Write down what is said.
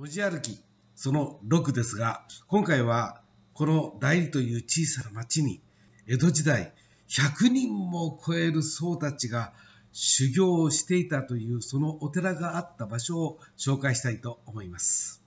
文字歩きその6ですが今回はこの代理という小さな町に江戸時代100人も超える僧たちが修行をしていたというそのお寺があった場所を紹介したいと思います。